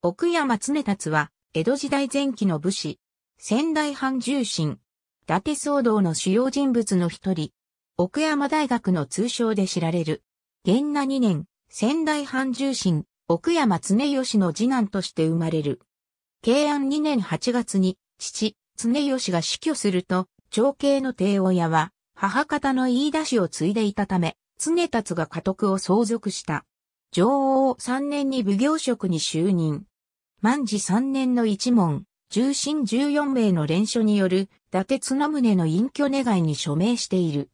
奥山常達は、江戸時代前期の武士、仙台藩重臣、伊達騒動の主要人物の一人、奥山大学の通称で知られる。元那二年、仙台藩重臣、奥山常義の次男として生まれる。慶安二年八月に、父、常義が死去すると、長兄の帝親は、母方の飯田氏を継いでいたため、常達が家督を相続した。女王3年に奉行職に就任。万治3年の一門、重臣14名の連署による、伊達綱宗の隠居願いに署名している。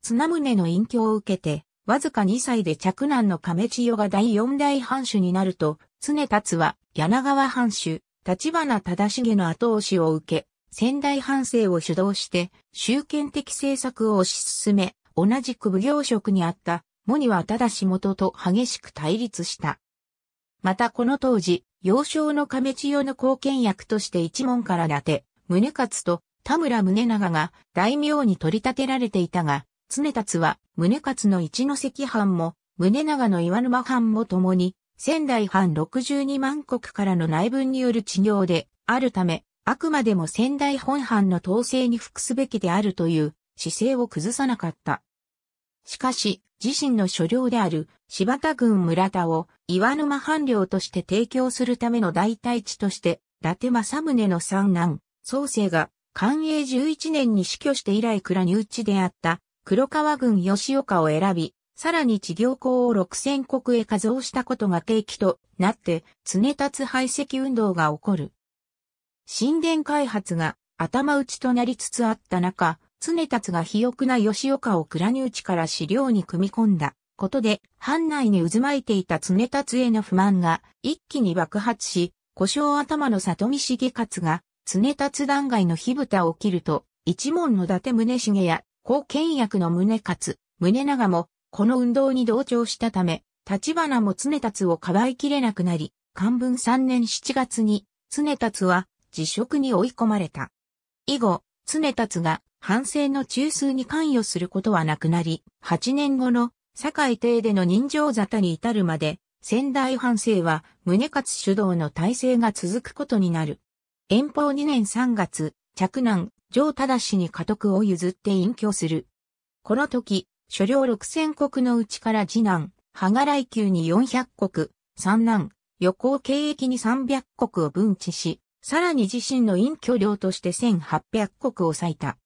綱宗の隠居を受けて、わずか2歳で嫡男の亀千代が第四代藩主になると、常達は柳川藩主、立花忠重の後押しを受け、仙台藩政を主導して、集権的政策を推し進め、同じく奉行職にあったモニはただし元と激しく対立した。またこの当時、幼少の亀千代の貢献役として一門から伊て、宗勝と田村宗長が大名に取り立てられていたが、常達は宗勝の一関藩も、宗長の岩沼藩も共に、仙台藩62万国からの内分による治療であるため、あくまでも仙台本藩の統制に服すべきであるという姿勢を崩さなかった。しかし、自身の所領である柴田郡村田を岩沼藩領として提供するための代替地として、伊達政宗の三男、宗世が、寛永11年に死去して以来倉入地であった黒川郡吉岡を選び、さらに地行校を六千国へ加増したことが契機となって、常立排斥運動が起こる。神殿開発が頭打ちとなりつつあった中、常達が肥沃な吉岡を倉入地から資料に組み込んだことで、藩内に渦巻いていた常達への不満が一気に爆発し、故障頭の里見重勝が、常達断崖の火蓋を切ると、一門の伊達宗重や、後見役の宗勝、宗長も、この運動に同調したため、立花も常達をかばいきれなくなり、漢文3年7月に、常達は辞職に追い込まれた。以後、常達が反省の中枢に関与することはなくなり、8年後の堺邸での人情沙汰に至るまで、仙台反省は宗勝主導の体制が続くことになる。遠方2年3月、着難、上忠に家督を譲って隠居する。この時、所領6000国のうちから次男、羽賀来宮に400国、三男、横尾経益に300国を分置し、さらに自身の隠居領として1800国を割いた。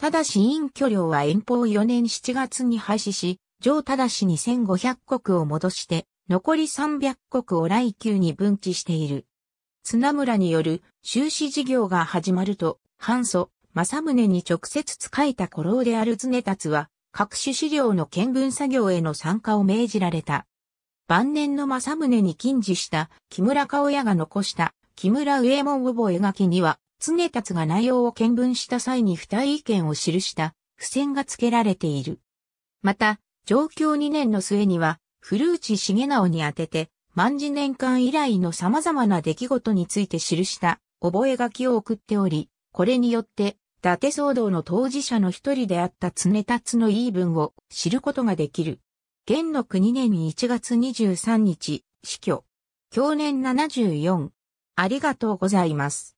ただし隠居領は遠方4年7月に廃止し、上ただしに5 0 0国を戻して、残り300国を来級に分岐している。綱村による収支事業が始まると、半祖、正宗に直接仕えた古老である常達は、各種資料の見分作業への参加を命じられた。晩年の正宗に近似した木村顔屋が残した木村上門を覚え書きには、常達が内容を見聞した際に付帯意見を記した付箋が付けられている。また、上京2年の末には、古内重直に宛てて、万事年間以来の様々な出来事について記した覚書を送っており、これによって、伊達騒動の当事者の一人であった常達の言い分を知ることができる。元の国年1月23日、死去。去年74。ありがとうございます。